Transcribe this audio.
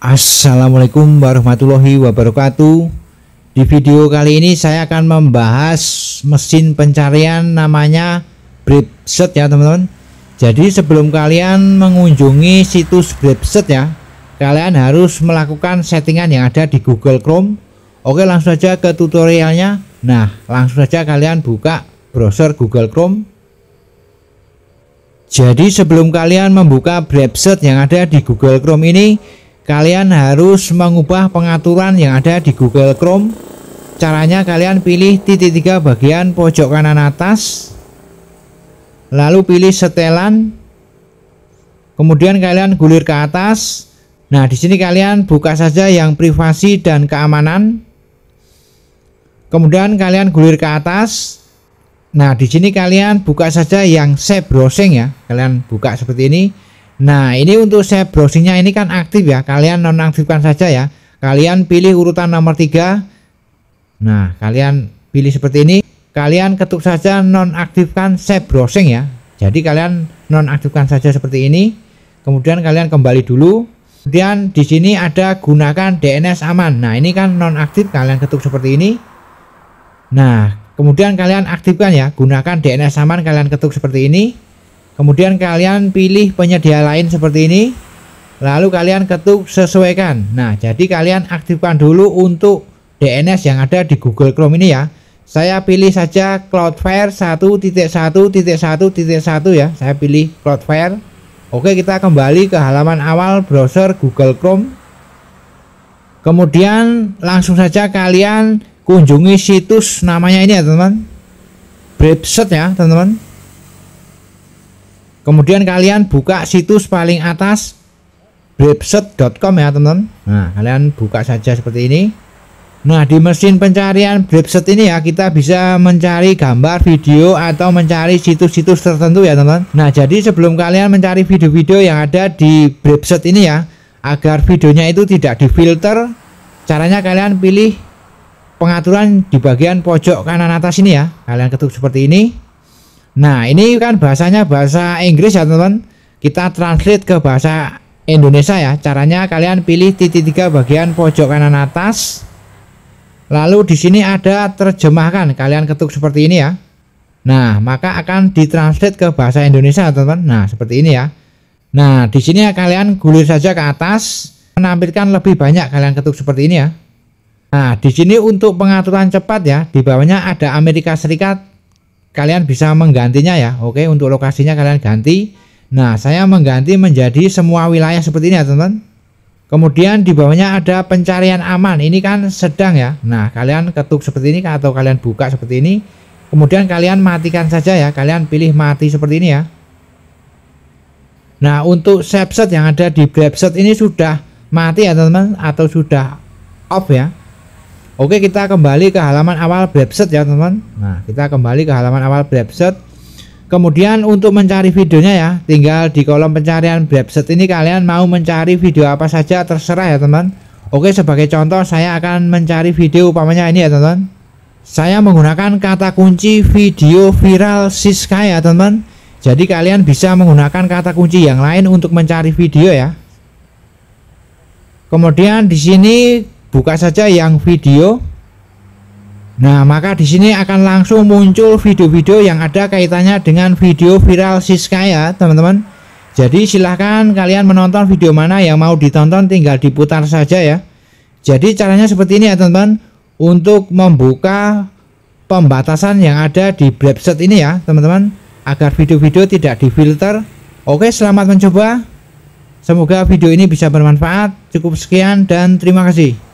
Assalamualaikum warahmatullahi wabarakatuh Di video kali ini saya akan membahas mesin pencarian namanya Bripset ya teman-teman Jadi sebelum kalian mengunjungi situs Bripset ya Kalian harus melakukan settingan yang ada di Google Chrome Oke langsung saja ke tutorialnya Nah langsung saja kalian buka browser Google Chrome jadi sebelum kalian membuka website yang ada di Google Chrome ini kalian harus mengubah pengaturan yang ada di Google Chrome caranya kalian pilih titik tiga bagian pojok kanan atas lalu pilih setelan kemudian kalian gulir ke atas nah di sini kalian buka saja yang privasi dan keamanan kemudian kalian gulir ke atas nah di sini kalian buka saja yang save browsing ya kalian buka seperti ini Nah ini untuk saya browsingnya ini kan aktif ya kalian nonaktifkan saja ya kalian pilih urutan nomor 3 nah kalian pilih seperti ini kalian ketuk saja nonaktifkan shape browsing ya jadi kalian nonaktifkan saja seperti ini kemudian kalian kembali dulu kemudian di sini ada gunakan DNS aman nah ini kan nonaktif kalian ketuk seperti ini nah kemudian kalian aktifkan ya gunakan DNS aman kalian ketuk seperti ini Kemudian kalian pilih penyedia lain seperti ini. Lalu kalian ketuk sesuaikan. Nah, jadi kalian aktifkan dulu untuk DNS yang ada di Google Chrome ini ya. Saya pilih saja Cloudflare 1.1.1.1 ya. Saya pilih Cloudflare. Oke, kita kembali ke halaman awal browser Google Chrome. Kemudian langsung saja kalian kunjungi situs namanya ini ya, teman-teman. ya, teman-teman kemudian kalian buka situs paling atas blipset.com ya teman-teman nah kalian buka saja seperti ini nah di mesin pencarian blipset ini ya kita bisa mencari gambar video atau mencari situs-situs tertentu ya teman-teman nah jadi sebelum kalian mencari video-video yang ada di blipset ini ya agar videonya itu tidak difilter caranya kalian pilih pengaturan di bagian pojok kanan atas ini ya kalian ketuk seperti ini Nah, ini kan bahasanya bahasa Inggris ya, teman-teman. Kita translate ke bahasa Indonesia ya. Caranya kalian pilih titik tiga bagian pojok kanan atas. Lalu di sini ada terjemahkan. Kalian ketuk seperti ini ya. Nah, maka akan ditranslate ke bahasa Indonesia, teman-teman. Nah, seperti ini ya. Nah, di sini kalian gulir saja ke atas, menampilkan lebih banyak kalian ketuk seperti ini ya. Nah, di sini untuk pengaturan cepat ya, di bawahnya ada Amerika Serikat kalian bisa menggantinya ya oke untuk lokasinya kalian ganti nah saya mengganti menjadi semua wilayah seperti ini ya teman-teman kemudian di bawahnya ada pencarian aman ini kan sedang ya nah kalian ketuk seperti ini atau kalian buka seperti ini kemudian kalian matikan saja ya kalian pilih mati seperti ini ya nah untuk website yang ada di website ini sudah mati ya teman-teman atau sudah off ya Oke kita kembali ke halaman awal website ya teman-teman Nah kita kembali ke halaman awal website Kemudian untuk mencari videonya ya tinggal di kolom pencarian website ini kalian mau mencari video apa saja terserah ya teman teman Oke sebagai contoh saya akan mencari video upamanya ini ya teman teman Saya menggunakan kata kunci video viral Siska ya teman Jadi kalian bisa menggunakan kata kunci yang lain untuk mencari video ya Kemudian di sini buka saja yang video Nah, maka di sini akan langsung muncul video-video yang ada kaitannya dengan video viral Siska ya, teman-teman. Jadi silahkan kalian menonton video mana yang mau ditonton tinggal diputar saja ya. Jadi caranya seperti ini ya, teman-teman. Untuk membuka pembatasan yang ada di Blabset ini ya, teman-teman, agar video-video tidak difilter. Oke, selamat mencoba. Semoga video ini bisa bermanfaat. Cukup sekian dan terima kasih.